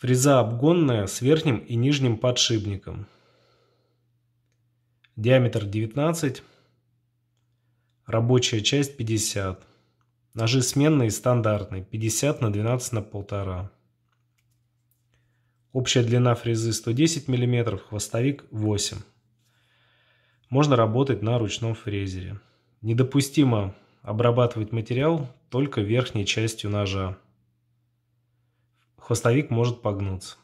Фреза обгонная с верхним и нижним подшипником. Диаметр 19. Рабочая часть 50. Ножи сменные и стандартные 50 на 12 на полтора. Общая длина фрезы 110 мм, хвостовик 8 можно работать на ручном фрезере. Недопустимо обрабатывать материал только верхней частью ножа хвостовик может погнуться.